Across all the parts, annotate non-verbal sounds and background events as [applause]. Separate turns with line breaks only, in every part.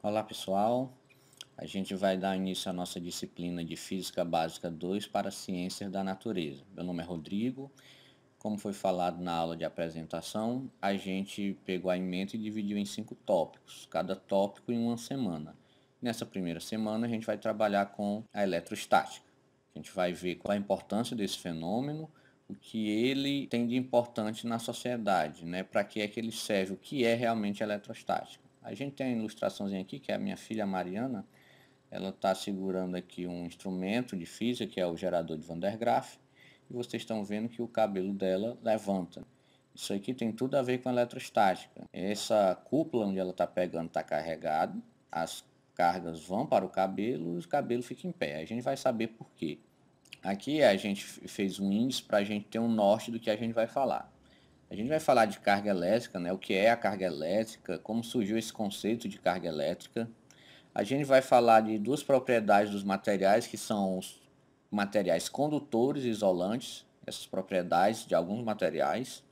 Olá pessoal, a gente vai dar início à nossa disciplina de Física Básica 2 para Ciências da Natureza. Meu nome é Rodrigo, como foi falado na aula de apresentação, a gente pegou a emenda e dividiu em cinco tópicos, cada tópico em uma semana. Nessa primeira semana a gente vai trabalhar com a eletrostática. A gente vai ver qual a importância desse fenômeno, o que ele tem de importante na sociedade, né? para que é que ele serve, o que é realmente a eletrostática. A gente tem a ilustraçãozinha aqui, que é a minha filha Mariana. Ela está segurando aqui um instrumento de física, que é o gerador de Van der Graaf. E vocês estão vendo que o cabelo dela levanta. Isso aqui tem tudo a ver com a eletrostática. Essa cúpula onde ela está pegando está carregada, as cargas vão para o cabelo e o cabelo fica em pé. A gente vai saber por quê. Aqui a gente fez um índice para a gente ter um norte do que a gente vai falar. A gente vai falar de carga elétrica, né? O que é a carga elétrica, como surgiu esse conceito de carga elétrica. A gente vai falar de duas propriedades dos materiais que são os materiais condutores e isolantes, essas propriedades de alguns materiais.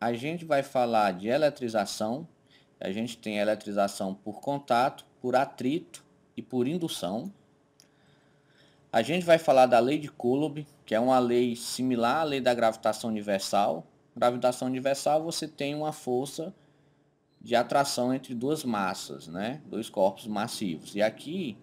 A gente vai falar de eletrização. A gente tem eletrização por contato, por atrito e por indução. A gente vai falar da lei de Coulomb, que é uma lei similar à lei da gravitação universal, gravitação universal, você tem uma força de atração entre duas massas, né? dois corpos massivos. E aqui,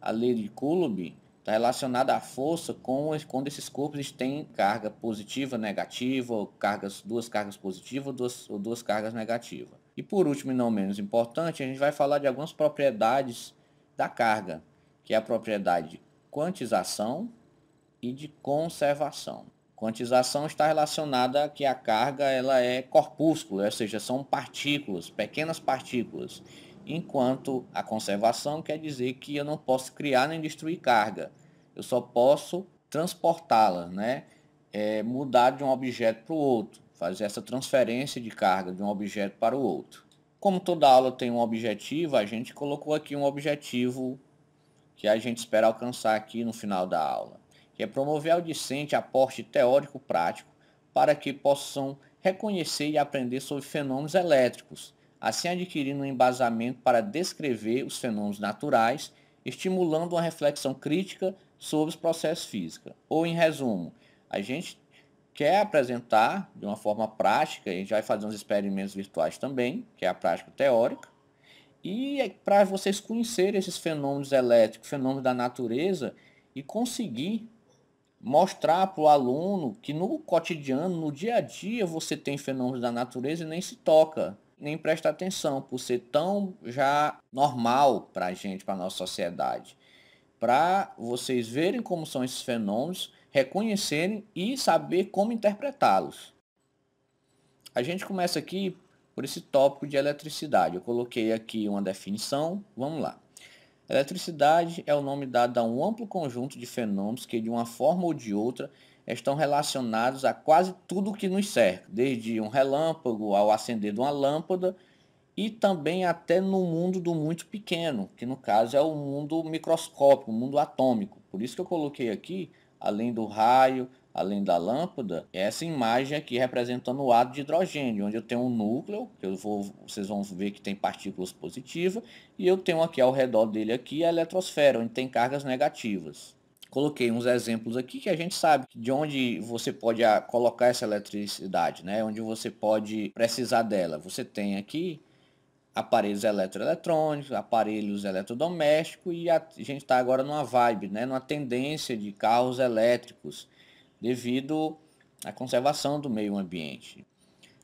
a lei de Coulomb está relacionada à força com quando esses corpos têm carga positiva, negativa, ou cargas, duas cargas positivas ou duas, ou duas cargas negativas. E por último e não menos importante, a gente vai falar de algumas propriedades da carga, que é a propriedade de quantização e de conservação. Quantização está relacionada a que a carga ela é corpúsculo, ou seja, são partículas, pequenas partículas. Enquanto a conservação quer dizer que eu não posso criar nem destruir carga, eu só posso transportá-la, né? É, mudar de um objeto para o outro, fazer essa transferência de carga de um objeto para o outro. Como toda aula tem um objetivo, a gente colocou aqui um objetivo que a gente espera alcançar aqui no final da aula que é promover ao discente aporte teórico-prático para que possam reconhecer e aprender sobre fenômenos elétricos, assim adquirindo um embasamento para descrever os fenômenos naturais, estimulando uma reflexão crítica sobre os processos físicos. Ou, em resumo, a gente quer apresentar de uma forma prática, a gente vai fazer uns experimentos virtuais também, que é a prática teórica, e é para vocês conhecerem esses fenômenos elétricos, fenômenos da natureza, e conseguir mostrar para o aluno que no cotidiano, no dia a dia, você tem fenômenos da natureza e nem se toca, nem presta atenção, por ser tão já normal para a gente, para a nossa sociedade. Para vocês verem como são esses fenômenos, reconhecerem e saber como interpretá-los. A gente começa aqui por esse tópico de eletricidade. Eu coloquei aqui uma definição, vamos lá. Eletricidade é o nome dado a um amplo conjunto de fenômenos que, de uma forma ou de outra, estão relacionados a quase tudo o que nos cerca, desde um relâmpago ao acender de uma lâmpada e também até no mundo do muito pequeno, que no caso é o mundo microscópico, o mundo atômico. Por isso que eu coloquei aqui, além do raio, além da lâmpada, é essa imagem aqui representando o átomo de hidrogênio, onde eu tenho um núcleo, que eu vou, vocês vão ver que tem partículas positivas, e eu tenho aqui ao redor dele aqui a eletrosfera, onde tem cargas negativas. Coloquei uns exemplos aqui que a gente sabe de onde você pode ah, colocar essa eletricidade, né? onde você pode precisar dela. Você tem aqui aparelhos eletroeletrônicos, aparelhos eletrodomésticos e a gente está agora numa vibe, né? numa tendência de carros elétricos devido à conservação do meio ambiente.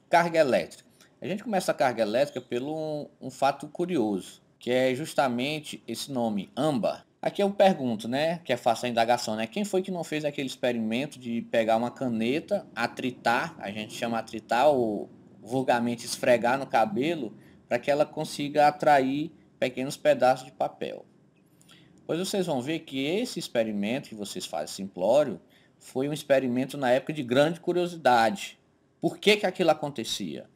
Carga elétrica. A gente começa a carga elétrica pelo um, um fato curioso, que é justamente esse nome, âmbar. Aqui eu pergunto, né, que é faça a indagação, né, quem foi que não fez aquele experimento de pegar uma caneta, atritar, a gente chama atritar ou vulgarmente esfregar no cabelo, para que ela consiga atrair pequenos pedaços de papel. Pois vocês vão ver que esse experimento que vocês fazem simplório, foi um experimento na época de grande curiosidade. Por que, que aquilo acontecia?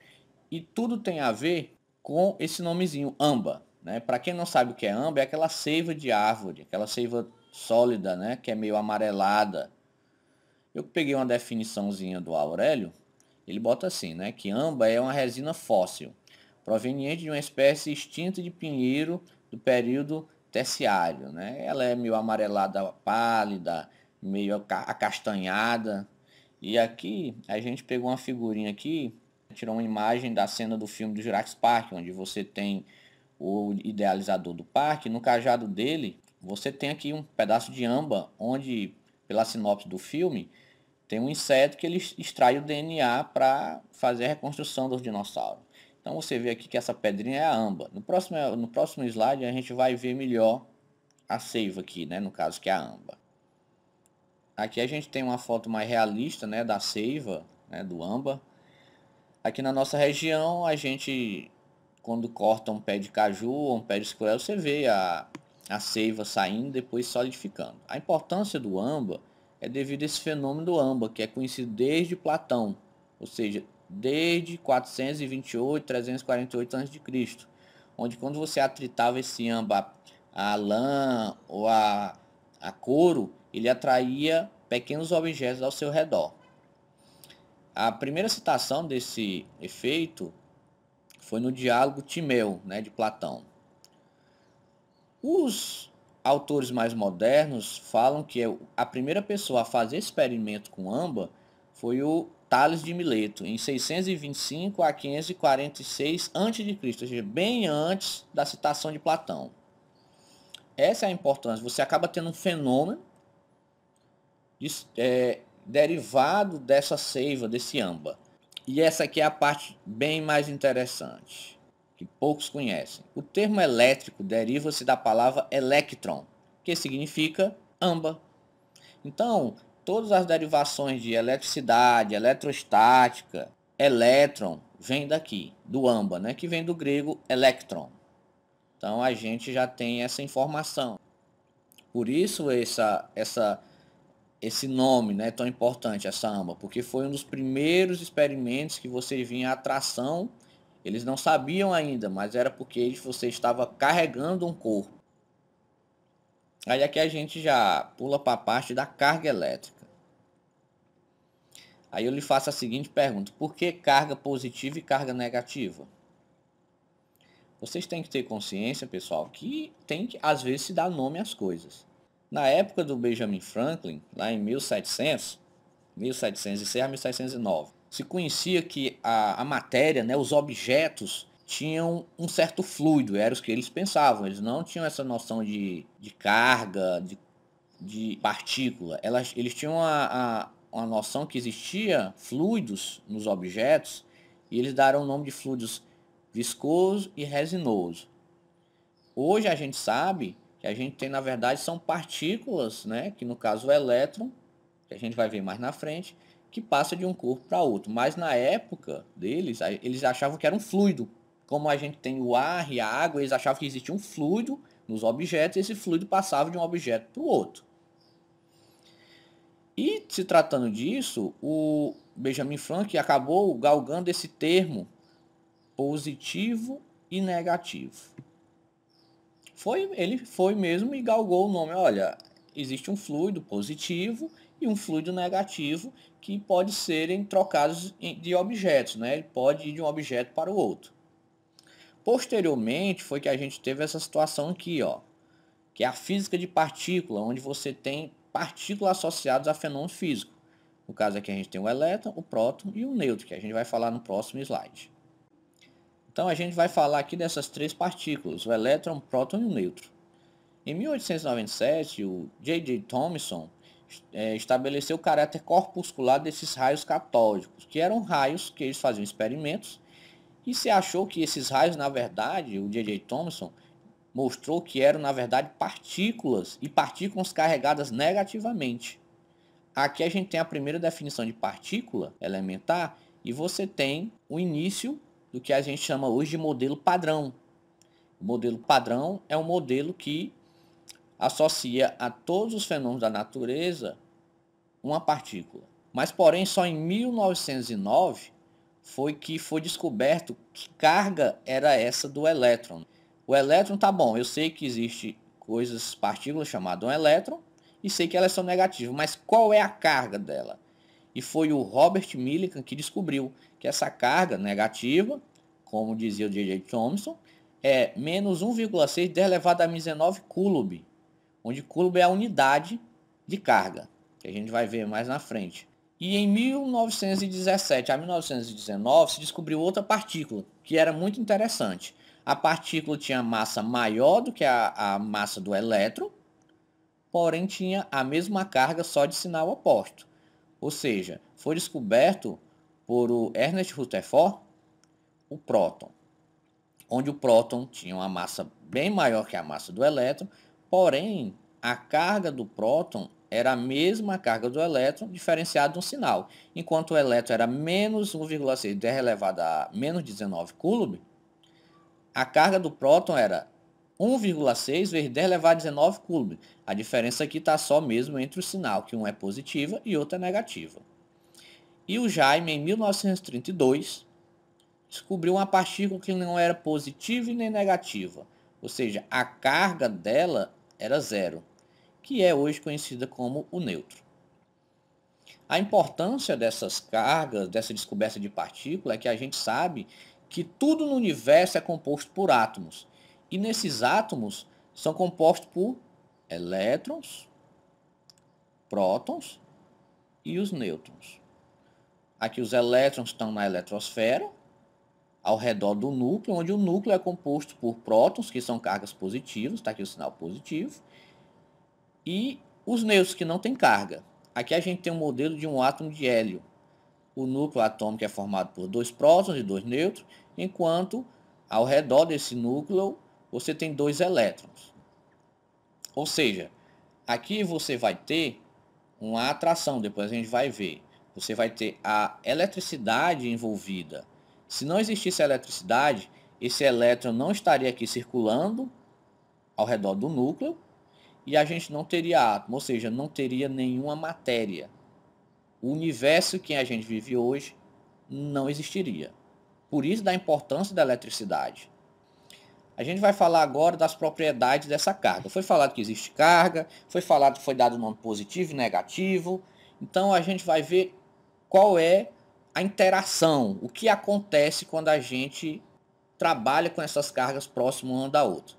E tudo tem a ver com esse nomezinho, amba. Né? Para quem não sabe o que é amba, é aquela seiva de árvore, aquela seiva sólida, né? que é meio amarelada. Eu peguei uma definiçãozinha do Aurélio, ele bota assim, né? que amba é uma resina fóssil, proveniente de uma espécie extinta de pinheiro do período terciário. Né? Ela é meio amarelada pálida, meio acastanhada. E aqui a gente pegou uma figurinha aqui, tirou uma imagem da cena do filme do Jurassic Park, onde você tem o idealizador do parque, no cajado dele, você tem aqui um pedaço de âmbar, onde, pela sinopse do filme, tem um inseto que ele extrai o DNA para fazer a reconstrução dos dinossauros. Então você vê aqui que essa pedrinha é a âmbar. No próximo, no próximo slide a gente vai ver melhor a seiva aqui, né? no caso que é a âmbar. Aqui a gente tem uma foto mais realista né, da seiva, né, do âmbar. Aqui na nossa região, a gente, quando corta um pé de caju ou um pé de escurel, você vê a, a seiva saindo depois solidificando. A importância do âmbar é devido a esse fenômeno do âmbar, que é conhecido desde Platão, ou seja, desde 428, 348 a.C., onde quando você atritava esse âmbar a lã ou a, a couro, ele atraía pequenos objetos ao seu redor. A primeira citação desse efeito foi no diálogo Timeu, né, de Platão. Os autores mais modernos falam que a primeira pessoa a fazer experimento com âmbar foi o Tales de Mileto, em 625 a 546 a.C., ou seja, bem antes da citação de Platão. Essa é a importância. Você acaba tendo um fenômeno é, derivado dessa seiva, desse âmbar. E essa aqui é a parte bem mais interessante, que poucos conhecem. O termo elétrico deriva-se da palavra electron, que significa âmbar. Então, todas as derivações de eletricidade, eletrostática, elétron, vem daqui, do âmbar, né? que vem do grego electron. Então, a gente já tem essa informação. Por isso, essa, essa esse nome né, tão importante, a samba, porque foi um dos primeiros experimentos que você vinha atração. Eles não sabiam ainda, mas era porque você estava carregando um corpo. Aí aqui a gente já pula para a parte da carga elétrica. Aí eu lhe faço a seguinte pergunta: por que carga positiva e carga negativa? Vocês têm que ter consciência, pessoal, que tem que às vezes se dar nome às coisas. Na época do Benjamin Franklin, lá em 1700, 1706 a 1709, se conhecia que a, a matéria, né, os objetos, tinham um certo fluido, era o que eles pensavam, eles não tinham essa noção de, de carga, de, de partícula, Elas, eles tinham a, a, uma noção que existia fluidos nos objetos e eles deram o nome de fluidos viscoso e resinoso. Hoje a gente sabe que a gente tem na verdade são partículas, né, que no caso o elétron, que a gente vai ver mais na frente, que passa de um corpo para outro. Mas na época deles, eles achavam que era um fluido. Como a gente tem o ar e a água, eles achavam que existia um fluido nos objetos e esse fluido passava de um objeto para o outro. E se tratando disso, o Benjamin Franklin acabou galgando esse termo positivo e negativo. Foi, ele foi mesmo e galgou o nome. Olha, existe um fluido positivo e um fluido negativo que pode serem trocados de objetos, né? Ele pode ir de um objeto para o outro. Posteriormente foi que a gente teve essa situação aqui, ó, que é a física de partícula, onde você tem partículas associadas a fenômeno físico. No caso aqui a gente tem o elétron, o próton e o nêutron, que a gente vai falar no próximo slide. Então a gente vai falar aqui dessas três partículas, o elétron, o próton e o neutro. Em 1897, o J.J. Thomson é, estabeleceu o caráter corpuscular desses raios catódicos, que eram raios que eles faziam experimentos, e se achou que esses raios, na verdade, o J.J. Thomson mostrou que eram, na verdade, partículas, e partículas carregadas negativamente. Aqui a gente tem a primeira definição de partícula elementar, e você tem o início do que a gente chama hoje de modelo padrão. O modelo padrão é um modelo que associa a todos os fenômenos da natureza uma partícula. Mas, porém, só em 1909 foi que foi descoberto que carga era essa do elétron. O elétron, tá bom, eu sei que existe coisas, partículas chamadas um elétron, e sei que elas são negativas, mas qual é a carga dela? E foi o Robert Millikan que descobriu que essa carga negativa, como dizia o J.J. Thomson, é menos 1,6 elevado a 19 coulomb, onde coulomb é a unidade de carga, que a gente vai ver mais na frente. E em 1917 a 1919 se descobriu outra partícula, que era muito interessante. A partícula tinha massa maior do que a, a massa do elétron, porém tinha a mesma carga só de sinal oposto. Ou seja, foi descoberto por Ernest Rutherford, o próton, onde o próton tinha uma massa bem maior que a massa do elétron, porém a carga do próton era a mesma carga do elétron diferenciada de um sinal. Enquanto o elétron era menos 1,6 10 elevado a menos 19 coulomb, a carga do próton era 1,6 vezes 10 elevado a 19 coulomb. A diferença aqui está só mesmo entre o sinal, que um é positiva e outro é negativa. E o Jaime, em 1932, descobriu uma partícula que não era positiva e nem negativa, ou seja, a carga dela era zero, que é hoje conhecida como o neutro. A importância dessas cargas, dessa descoberta de partícula, é que a gente sabe que tudo no universo é composto por átomos. E nesses átomos são compostos por elétrons, prótons e os nêutrons. Aqui os elétrons estão na eletrosfera, ao redor do núcleo, onde o núcleo é composto por prótons, que são cargas positivas, está aqui o sinal positivo, e os nêutrons, que não têm carga. Aqui a gente tem um modelo de um átomo de hélio. O núcleo atômico é formado por dois prótons e dois nêutrons, enquanto ao redor desse núcleo você tem dois elétrons. Ou seja, aqui você vai ter uma atração, depois a gente vai ver. Você vai ter a eletricidade envolvida. Se não existisse a eletricidade, esse elétron não estaria aqui circulando ao redor do núcleo e a gente não teria átomo, ou seja, não teria nenhuma matéria. O universo que a gente vive hoje não existiria. Por isso da importância da eletricidade. A gente vai falar agora das propriedades dessa carga. Foi falado que existe carga, foi falado que foi dado nome positivo e negativo. Então a gente vai ver qual é a interação, o que acontece quando a gente trabalha com essas cargas próximas uma da outra.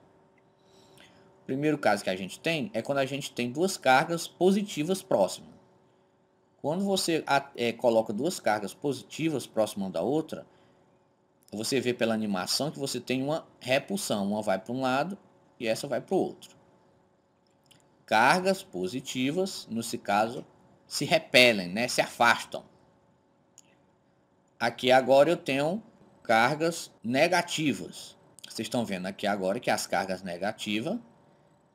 O primeiro caso que a gente tem é quando a gente tem duas cargas positivas próximas. Quando você é, coloca duas cargas positivas próximas uma da outra, você vê pela animação que você tem uma repulsão. Uma vai para um lado e essa vai para o outro. Cargas positivas, nesse caso, se repelem, né? se afastam. Aqui agora eu tenho cargas negativas. Vocês estão vendo aqui agora que as cargas negativas,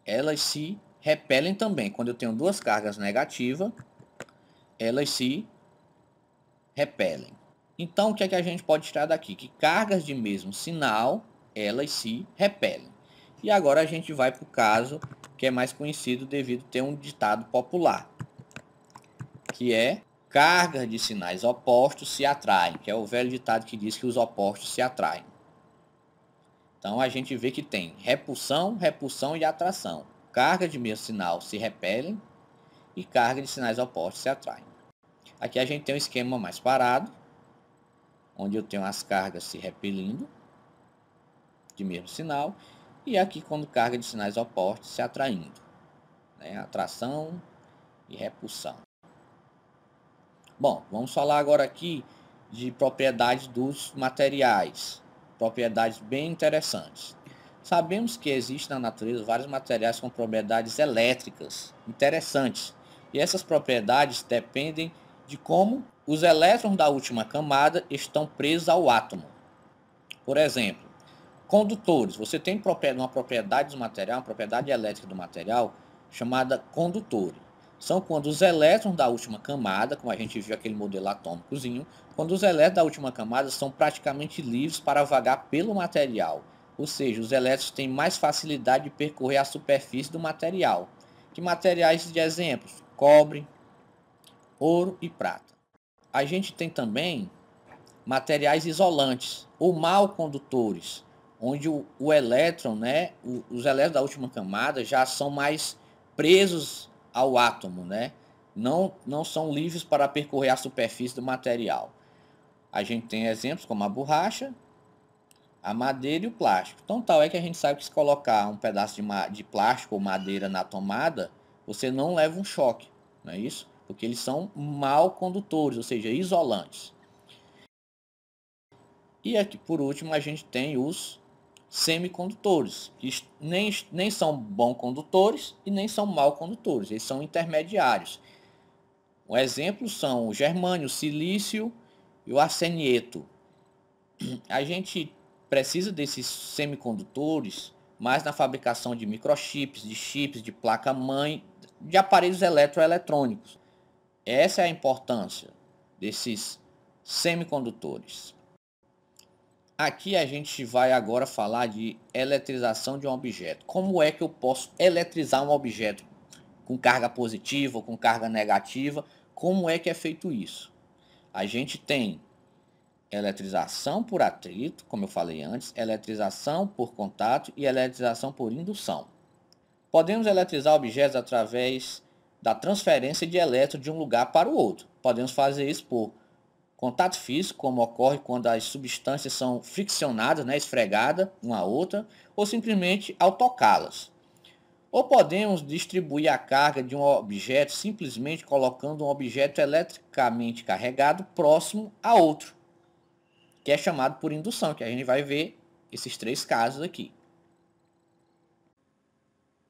elas se repelem também. Quando eu tenho duas cargas negativas, elas se repelem. Então, o que, é que a gente pode tirar daqui? Que cargas de mesmo sinal, elas se repelem. E agora a gente vai para o caso que é mais conhecido devido a ter um ditado popular, que é Cargas de sinais opostos se atraem, que é o velho ditado que diz que os opostos se atraem. Então a gente vê que tem repulsão, repulsão e atração. Carga de mesmo sinal se repelem e carga de sinais opostos se atraem. Aqui a gente tem um esquema mais parado, onde eu tenho as cargas se repelindo de mesmo sinal e aqui quando carga de sinais opostos se atraindo, né? atração e repulsão. Bom, vamos falar agora aqui de propriedades dos materiais, propriedades bem interessantes. Sabemos que existem na natureza vários materiais com propriedades elétricas interessantes, e essas propriedades dependem de como os elétrons da última camada estão presos ao átomo. Por exemplo, condutores. Você tem uma propriedade do material, uma propriedade elétrica do material chamada condutor são quando os elétrons da última camada, como a gente viu aquele modelo atômicozinho, quando os elétrons da última camada são praticamente livres para vagar pelo material, ou seja, os elétrons têm mais facilidade de percorrer a superfície do material. Que materiais de exemplos? Cobre, ouro e prata. A gente tem também materiais isolantes ou mal condutores, onde o, o elétron, né, os elétrons da última camada já são mais presos ao átomo, né? Não, não são livres para percorrer a superfície do material. A gente tem exemplos como a borracha, a madeira e o plástico. Então, tal é que a gente sabe que se colocar um pedaço de, de plástico ou madeira na tomada, você não leva um choque, não é isso? Porque eles são mal condutores, ou seja, isolantes. E aqui, por último, a gente tem os semicondutores, que nem, nem são bons condutores e nem são mal condutores, eles são intermediários. Um exemplo são o germânio, o silício e o arsenieto. A gente precisa desses semicondutores mais na fabricação de microchips, de chips, de placa-mãe, de aparelhos eletroeletrônicos. Essa é a importância desses semicondutores. Aqui a gente vai agora falar de eletrização de um objeto. Como é que eu posso eletrizar um objeto com carga positiva ou com carga negativa? Como é que é feito isso? A gente tem eletrização por atrito, como eu falei antes, eletrização por contato e eletrização por indução. Podemos eletrizar objetos através da transferência de elétrons de um lugar para o outro. Podemos fazer isso por Contato físico, como ocorre quando as substâncias são friccionadas, né, esfregadas uma a outra, ou simplesmente ao tocá-las. Ou podemos distribuir a carga de um objeto simplesmente colocando um objeto eletricamente carregado próximo a outro, que é chamado por indução, que a gente vai ver esses três casos aqui.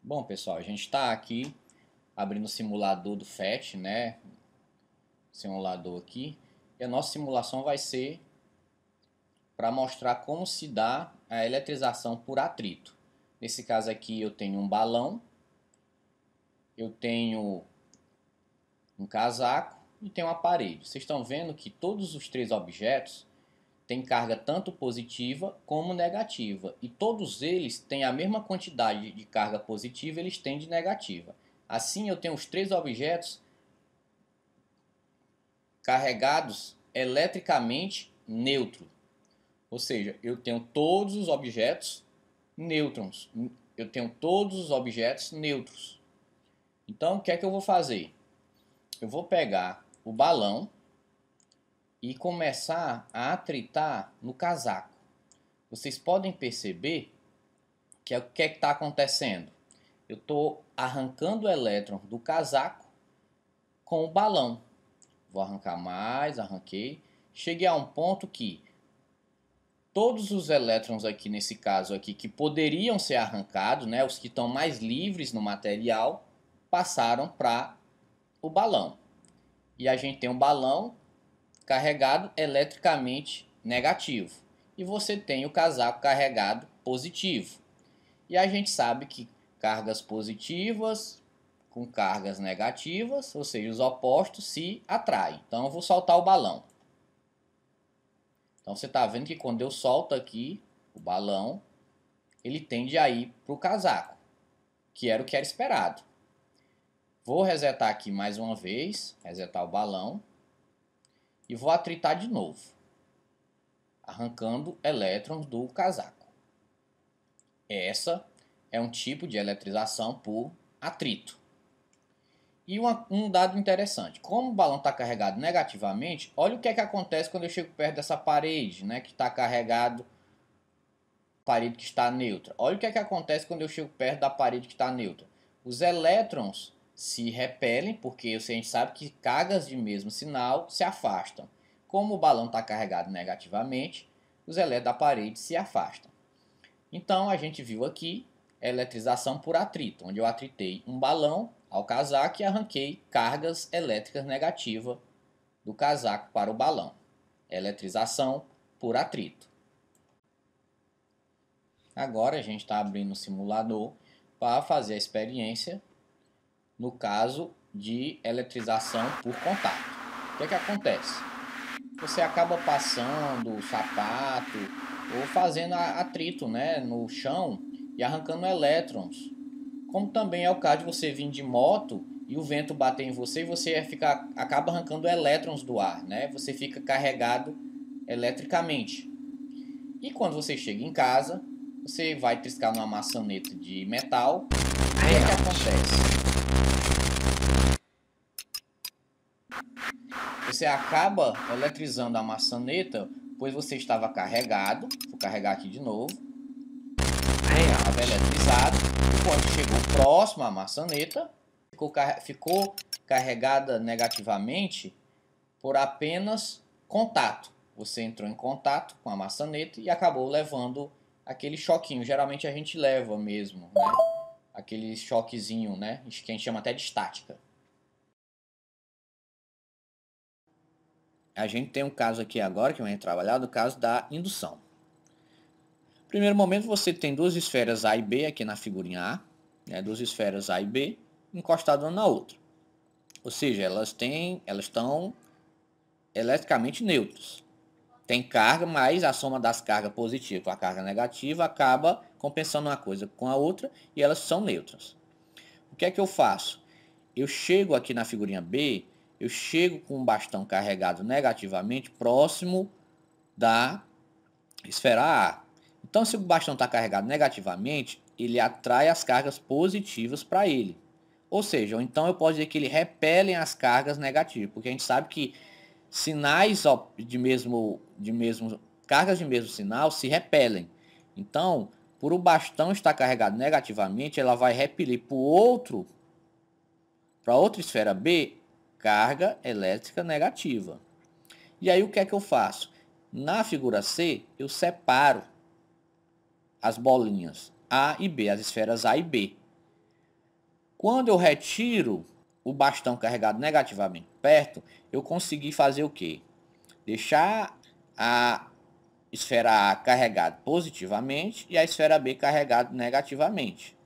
Bom, pessoal, a gente está aqui abrindo o simulador do FET, né? Simulador aqui. E a nossa simulação vai ser para mostrar como se dá a eletrização por atrito. Nesse caso aqui eu tenho um balão, eu tenho um casaco e tenho um aparelho. Vocês estão vendo que todos os três objetos têm carga tanto positiva como negativa. E todos eles têm a mesma quantidade de carga positiva eles têm de negativa. Assim eu tenho os três objetos carregados eletricamente neutro. Ou seja, eu tenho todos os objetos nêutrons. Eu tenho todos os objetos neutros. Então, o que é que eu vou fazer? Eu vou pegar o balão e começar a atritar no casaco. Vocês podem perceber que é o que é está acontecendo. Eu estou arrancando o elétron do casaco com o balão vou arrancar mais, arranquei. Cheguei a um ponto que todos os elétrons aqui, nesse caso aqui, que poderiam ser arrancados, né, os que estão mais livres no material, passaram para o balão. E a gente tem um balão carregado eletricamente negativo. E você tem o casaco carregado positivo. E a gente sabe que cargas positivas com cargas negativas, ou seja, os opostos se atraem. Então eu vou soltar o balão. Então você está vendo que quando eu solto aqui o balão, ele tende a ir para o casaco, que era o que era esperado. Vou resetar aqui mais uma vez, resetar o balão e vou atritar de novo, arrancando elétrons do casaco. Essa é um tipo de eletrização por atrito. E uma, um dado interessante, como o balão está carregado negativamente, olha o que é que acontece quando eu chego perto dessa parede, né, que está carregado, parede que está neutra. Olha o que é que acontece quando eu chego perto da parede que está neutra. Os elétrons se repelem, porque a gente sabe que cargas de mesmo sinal se afastam. Como o balão está carregado negativamente, os elétrons da parede se afastam. Então a gente viu aqui eletrização por atrito, onde eu atritei um balão ao casaco e arranquei cargas elétricas negativas do casaco para o balão. Eletrização por atrito. Agora a gente está abrindo o simulador para fazer a experiência no caso de eletrização por contato. O que, é que acontece? Você acaba passando o sapato ou fazendo atrito né, no chão e arrancando elétrons como também é o caso de você vir de moto e o vento bater em você e você ficar, acaba arrancando elétrons do ar, né? Você fica carregado eletricamente. E quando você chega em casa, você vai triscar numa maçaneta de metal Aí o é que acontece? Você acaba eletrizando a maçaneta, pois você estava carregado, vou carregar aqui de novo, estava eletrizado. quando chegou próximo à maçaneta, ficou, car ficou carregada negativamente por apenas contato. Você entrou em contato com a maçaneta e acabou levando aquele choquinho. Geralmente a gente leva mesmo, né? Aquele choquezinho, né? Que a gente chama até de estática. A gente tem um caso aqui agora que vai trabalhar, do caso da indução. Primeiro momento você tem duas esferas A e B aqui na figurinha A, né, duas esferas A e B encostadas uma na outra. Ou seja, elas têm, elas estão eletricamente neutras. Tem carga, mas a soma das cargas positiva com a carga negativa acaba compensando uma coisa com a outra e elas são neutras. O que é que eu faço? Eu chego aqui na figurinha B, eu chego com o bastão carregado negativamente próximo da esfera A. Então, se o bastão está carregado negativamente, ele atrai as cargas positivas para ele. Ou seja, ou então eu posso dizer que ele repele as cargas negativas, porque a gente sabe que sinais de mesmo, de mesmo cargas de mesmo sinal se repelem. Então, por o bastão estar carregado negativamente, ela vai repelir para outro, para outra esfera B, carga elétrica negativa. E aí o que é que eu faço? Na figura C, eu separo as bolinhas A e B, as esferas A e B. Quando eu retiro o bastão carregado negativamente perto, eu consegui fazer o quê? Deixar a esfera A carregada positivamente e a esfera B carregada negativamente.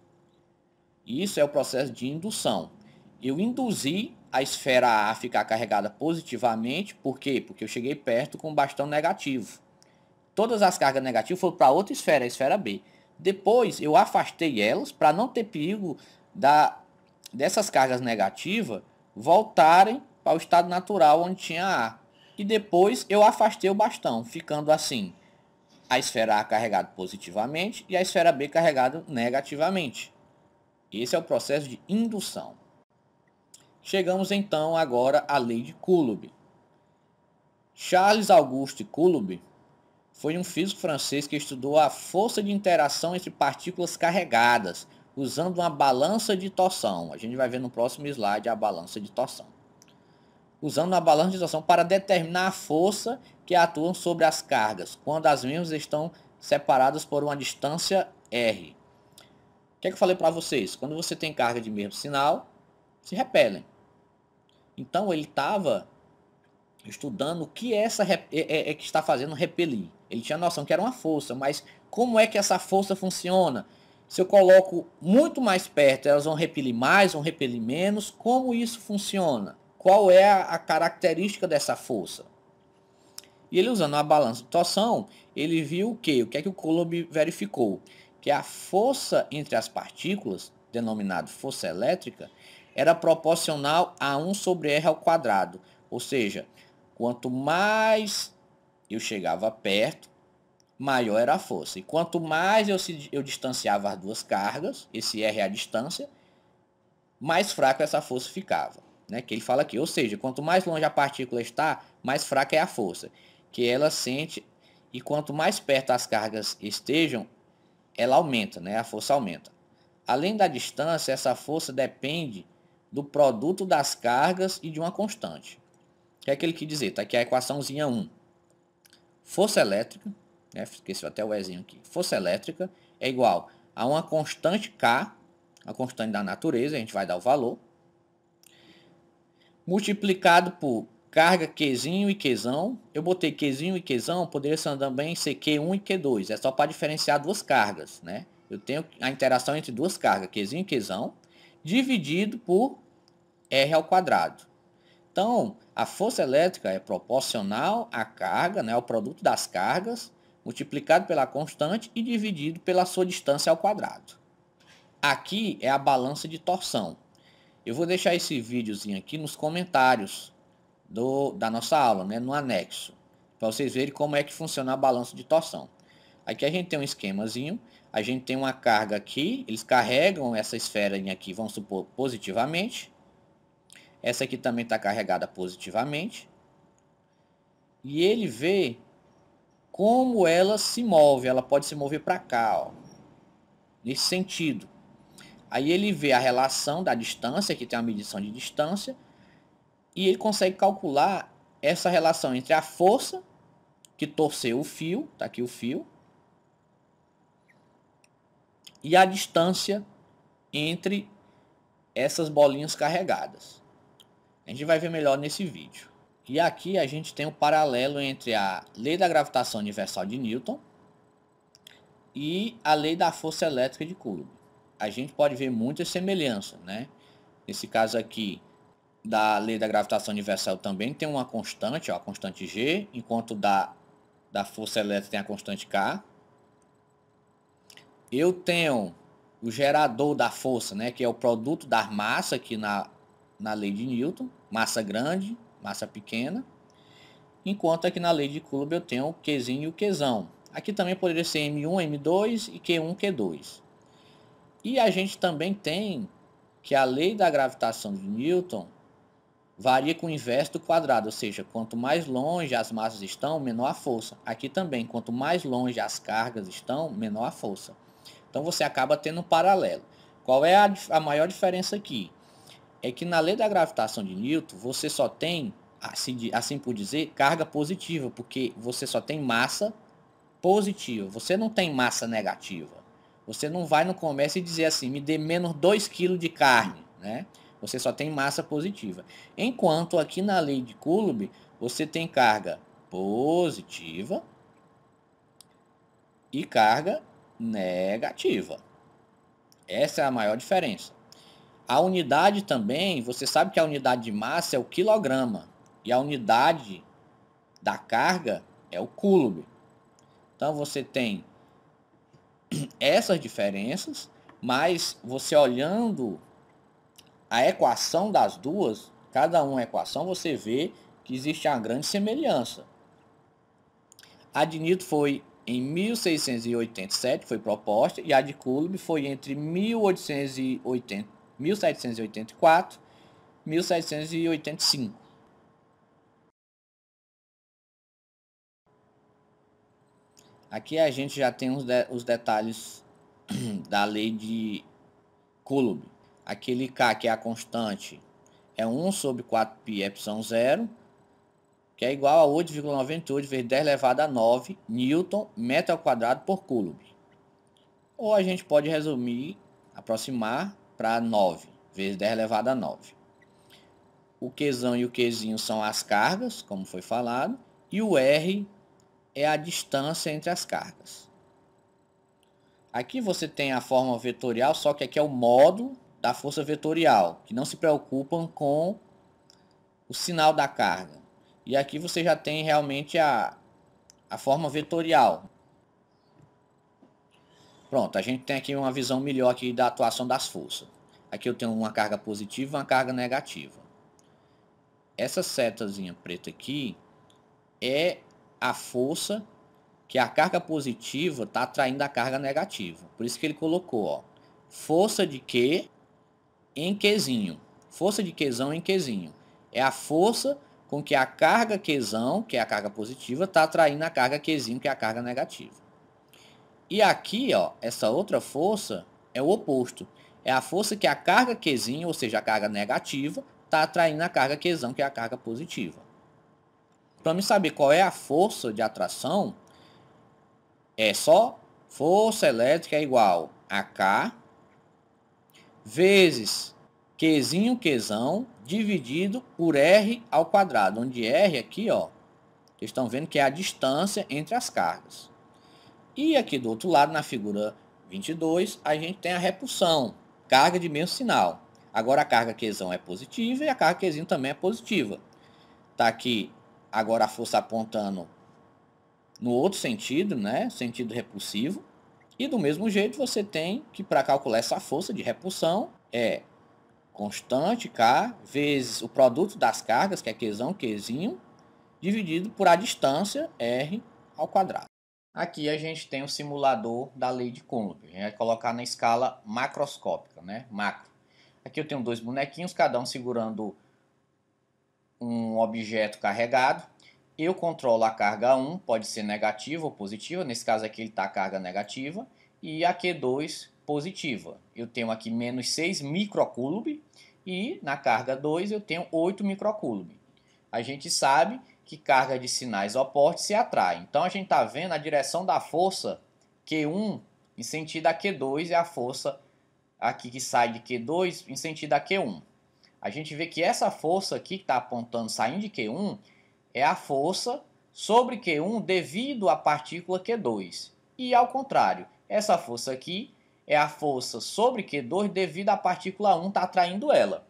Isso é o processo de indução. Eu induzi a esfera A a ficar carregada positivamente, por quê? Porque eu cheguei perto com o bastão negativo. Todas as cargas negativas foram para outra esfera, a esfera B. Depois eu afastei elas para não ter perigo da, dessas cargas negativas voltarem para o estado natural onde tinha A. E depois eu afastei o bastão, ficando assim a esfera A carregada positivamente e a esfera B carregada negativamente. Esse é o processo de indução. Chegamos então agora à lei de Coulomb. Charles Auguste Coulomb foi um físico francês que estudou a força de interação entre partículas carregadas, usando uma balança de torção. A gente vai ver no próximo slide a balança de torção. Usando a balança de torção para determinar a força que atuam sobre as cargas, quando as mesmas estão separadas por uma distância R. O que, é que eu falei para vocês? Quando você tem carga de mesmo sinal, se repelem. Então ele estava estudando o que é essa é, é, é que está fazendo repelir. Ele tinha noção que era uma força, mas como é que essa força funciona? Se eu coloco muito mais perto, elas vão repelir mais, vão repelir menos. Como isso funciona? Qual é a, característica dessa força? E ele usando a balança de torção, ele viu o que? O que é que o Coulomb verificou? Que a força entre as partículas, denominada força elétrica, era proporcional a 1 sobre r ao quadrado. Ou seja, quanto mais eu chegava perto, maior era a força. E quanto mais eu, se, eu distanciava as duas cargas, esse R é a distância, mais fraca essa força ficava. Né? Que ele fala aqui, ou seja, quanto mais longe a partícula está, mais fraca é a força que ela sente. E quanto mais perto as cargas estejam, ela aumenta, né? a força aumenta. Além da distância, essa força depende do produto das cargas e de uma constante. O que é que ele quer dizer? Está aqui a equaçãozinha 1 força elétrica, né, esqueci até o Ezinho aqui, força elétrica é igual a uma constante K, a constante da natureza, a gente vai dar o valor, multiplicado por carga Q e Q, Eu botei Q e Q, poderia também ser Q1 e Q2, é só para diferenciar duas cargas, né? Eu tenho a interação entre duas cargas, Q e Q, dividido por R ao quadrado. Então, a força elétrica é proporcional à carga, né, ao produto das cargas, multiplicado pela constante e dividido pela sua distância ao quadrado. Aqui é a balança de torção. Eu vou deixar esse videozinho aqui nos comentários do, da nossa aula, né, no anexo, para vocês verem como é que funciona a balança de torção. Aqui a gente tem um esquemazinho, a gente tem uma carga aqui, eles carregam essa esfera aqui, vamos supor, positivamente, essa aqui também está carregada positivamente. E ele vê como ela se move. Ela pode se mover para cá, ó, nesse sentido. Aí ele vê a relação da distância, que tem uma medição de distância, e ele consegue calcular essa relação entre a força que torceu o fio, tá aqui o fio, e a distância entre essas bolinhas carregadas. A gente vai ver melhor nesse vídeo. E aqui a gente tem o um paralelo entre a lei da gravitação universal de Newton e a lei da força elétrica de Coulomb. A gente pode ver muitas semelhanças, né? Nesse caso aqui, da lei da gravitação universal também tem uma constante, ó, a constante G, enquanto da, da força elétrica tem a constante K. Eu tenho o gerador da força, né, que é o produto da massa aqui na na lei de Newton, massa grande, massa pequena, enquanto aqui na lei de Coulomb eu tenho o Qzinho e o Qzão. Aqui também poderia ser M1, M2 e Q1, Q2. E a gente também tem que a lei da gravitação de Newton varia com o inverso do quadrado, ou seja, quanto mais longe as massas estão, menor a força. Aqui também, quanto mais longe as cargas estão, menor a força. Então você acaba tendo um paralelo. Qual é a, a maior diferença aqui? é que na lei da gravitação de Newton você só tem, assim, assim por dizer, carga positiva, porque você só tem massa positiva, você não tem massa negativa. Você não vai no comércio e dizer assim, me dê menos 2 kg de carne, né? Você só tem massa positiva. Enquanto aqui na lei de Coulomb, você tem carga positiva e carga negativa. Essa é a maior diferença. A unidade também, você sabe que a unidade de massa é o quilograma e a unidade da carga é o coulomb. Então você tem essas diferenças, mas você olhando a equação das duas, cada uma equação, você vê que existe uma grande semelhança. Adnito foi em 1687 foi proposta e a de Coulomb foi entre 1880 1784, 1785. Aqui a gente já tem os, de, os detalhes [clears throat] da lei de Coulomb. Aquele K, que é a constante, é 1 sobre 4π ε 0, que é igual a 8,98 vezes 10 elevado a 9 newton metro ao quadrado por Coulomb. Ou a gente pode resumir, aproximar para 9, vezes 10 elevado a 9. O Qzão e o Qzinho são as cargas, como foi falado, e o R é a distância entre as cargas. Aqui você tem a forma vetorial, só que aqui é o modo da força vetorial, que não se preocupam com o sinal da carga. E aqui você já tem realmente a, a forma vetorial, Pronto, a gente tem aqui uma visão melhor aqui da atuação das forças. Aqui eu tenho uma carga positiva e uma carga negativa. Essa setazinha preta aqui é a força que a carga positiva está atraindo a carga negativa. Por isso que ele colocou, ó, força de Q em Qzinho. Força de Qzão em Qzinho. É a força com que a carga Qzão, que é a carga positiva, está atraindo a carga Qzinho, que é a carga negativa. E aqui, ó, essa outra força é o oposto. É a força que a carga Q, ou seja, a carga negativa, está atraindo a carga Q, que é a carga positiva. Para me saber qual é a força de atração, é só força elétrica é igual a K vezes Qzinho, Qzão, dividido por R ao quadrado, onde R aqui, ó, vocês estão vendo que é a distância entre as cargas. E aqui do outro lado, na figura 22, a gente tem a repulsão, carga de mesmo sinal. Agora a carga quezão é positiva e a carga quezinho também é positiva. Está aqui agora a força apontando no outro sentido, né? sentido repulsivo. E do mesmo jeito você tem que para calcular essa força de repulsão é constante K vezes o produto das cargas, que é quezão, quezinho dividido por a distância R ao quadrado. Aqui a gente tem o um simulador da lei de Coulomb. A gente vai colocar na escala macroscópica, né? Macro. Aqui eu tenho dois bonequinhos, cada um segurando um objeto carregado. Eu controlo a carga 1, pode ser negativa ou positiva. Nesse caso aqui ele está a carga negativa. E a Q2 positiva. Eu tenho aqui menos 6 microcoulomb. E na carga 2 eu tenho 8 microcoulomb. A gente sabe que cargas de sinais opostos se atraem. Então a gente está vendo a direção da força Q1 em sentido a Q2 e a força aqui que sai de Q2 em sentido a Q1. A gente vê que essa força aqui que está apontando saindo de Q1 é a força sobre Q1 devido à partícula Q2. E ao contrário, essa força aqui é a força sobre Q2 devido à partícula 1 estar tá atraindo ela.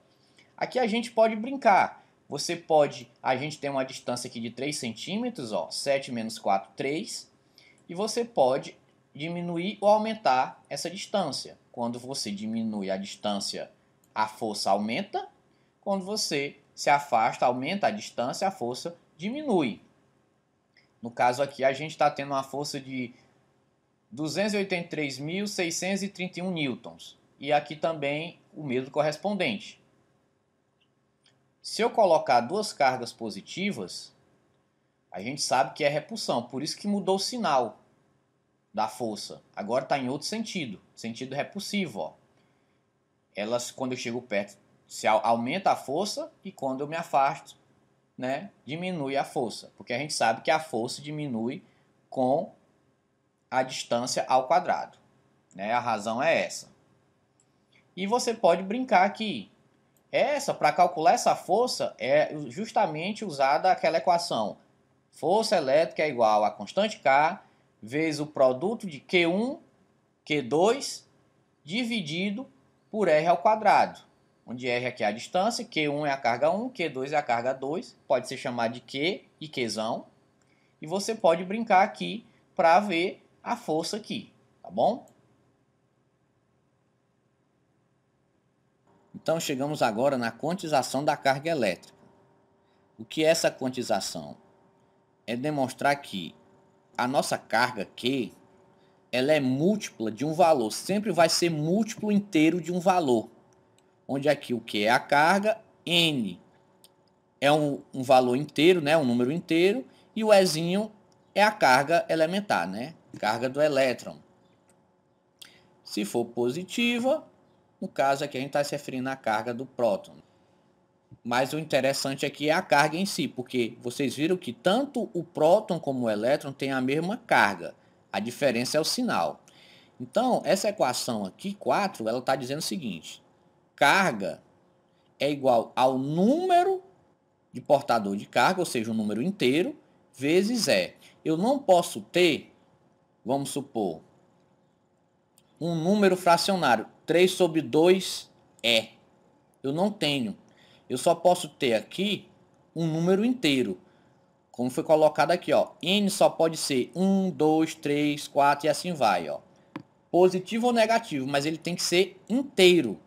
Aqui a gente pode brincar você pode, a gente tem uma distância aqui de 3 centímetros, ó, 7 menos 4, 3. E você pode diminuir ou aumentar essa distância. Quando você diminui a distância, a força aumenta. Quando você se afasta, aumenta a distância, a força diminui. No caso aqui, a gente está tendo uma força de 283.631 newtons. E aqui também o mesmo correspondente. Se eu colocar duas cargas positivas, a gente sabe que é repulsão, por isso que mudou o sinal da força. Agora está em outro sentido, sentido repulsivo. Ó. Elas, quando eu chego perto, se aumenta a força e quando eu me afasto, né, diminui a força, porque a gente sabe que a força diminui com a distância ao quadrado. Né? A razão é essa. E você pode brincar aqui. Essa, para calcular essa força, é justamente usada aquela equação. Força elétrica é igual a constante K vezes o produto de Q1, Q2, dividido por R ao quadrado. Onde R aqui é a distância, Q1 é a carga 1, Q2 é a carga 2, pode ser chamado de Q e Qzão. E você pode brincar aqui para ver a força aqui, tá bom? Então chegamos agora na quantização da carga elétrica. O que é essa quantização? É demonstrar que a nossa carga Q ela é múltipla de um valor, sempre vai ser múltiplo inteiro de um valor, onde aqui o Q é a carga, N é um, um valor inteiro, né, um número inteiro, e o Ezinho é a carga elementar, né, carga do elétron. Se for positiva, no caso aqui a gente está se referindo à carga do próton. Mas o interessante aqui é a carga em si, porque vocês viram que tanto o próton como o elétron têm a mesma carga. A diferença é o sinal. Então, essa equação aqui, 4, ela está dizendo o seguinte. Carga é igual ao número de portador de carga, ou seja, o um número inteiro, vezes E. Eu não posso ter, vamos supor, um número fracionário. 3 sobre 2 é. Eu não tenho. Eu só posso ter aqui um número inteiro. Como foi colocado aqui, ó. N só pode ser 1, 2, 3, 4 e assim vai, ó. Positivo ou negativo, mas ele tem que ser inteiro,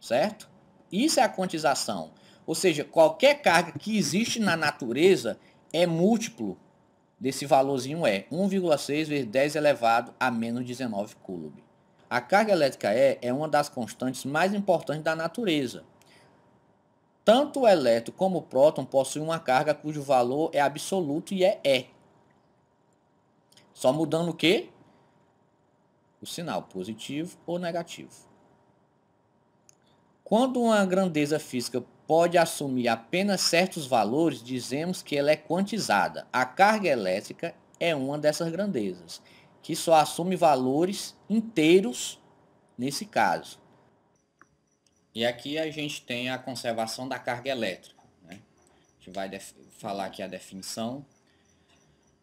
certo? Isso é a quantização. Ou seja, qualquer carga que existe na natureza é múltiplo desse valorzinho é 1,6 vezes 10 elevado a menos 19 coulomb. A carga elétrica E é uma das constantes mais importantes da natureza. Tanto o elétron como o próton possuem uma carga cujo valor é absoluto e é E. Só mudando o que? O sinal positivo ou negativo. Quando uma grandeza física pode assumir apenas certos valores, dizemos que ela é quantizada. A carga elétrica é uma dessas grandezas que só assume valores inteiros nesse caso. E aqui a gente tem a conservação da carga elétrica. Né? A gente vai falar aqui a definição.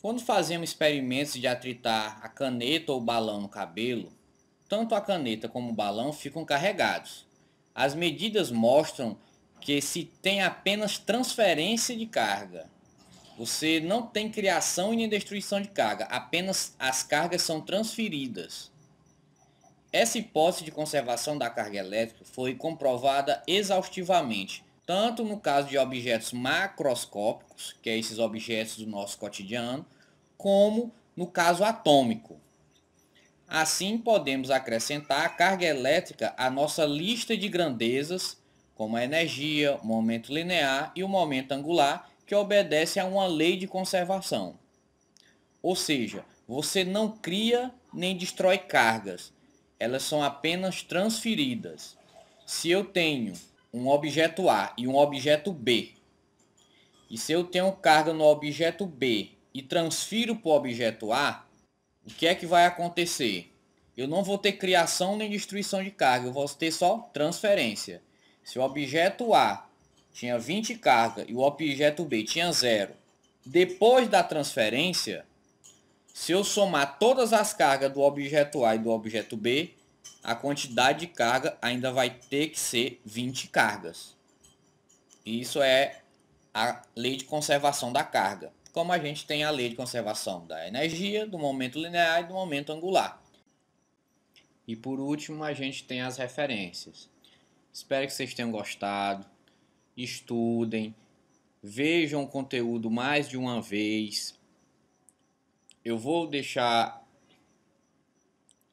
Quando fazemos experimentos de atritar a caneta ou balão no cabelo, tanto a caneta como o balão ficam carregados. As medidas mostram que se tem apenas transferência de carga, você não tem criação e nem destruição de carga, apenas as cargas são transferidas. Essa hipótese de conservação da carga elétrica foi comprovada exaustivamente, tanto no caso de objetos macroscópicos, que é esses objetos do nosso cotidiano, como no caso atômico. Assim, podemos acrescentar a carga elétrica à nossa lista de grandezas, como a energia, o momento linear e o momento angular, que obedece a uma lei de conservação. Ou seja, você não cria nem destrói cargas, elas são apenas transferidas. Se eu tenho um objeto A e um objeto B, e se eu tenho carga no objeto B e transfiro para o objeto A, o que é que vai acontecer? Eu não vou ter criação nem destruição de carga, eu vou ter só transferência. Se o objeto A tinha 20 carga e o objeto B tinha zero depois da transferência, se eu somar todas as cargas do objeto A e do objeto B, a quantidade de carga ainda vai ter que ser 20 cargas. Isso é a lei de conservação da carga. Como a gente tem a lei de conservação da energia, do momento linear e do momento angular. E por último, a gente tem as referências. Espero que vocês tenham gostado estudem, vejam o conteúdo mais de uma vez. Eu vou deixar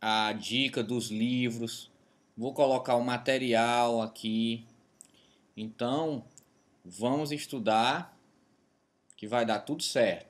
a dica dos livros, vou colocar o material aqui. Então, vamos estudar que vai dar tudo certo.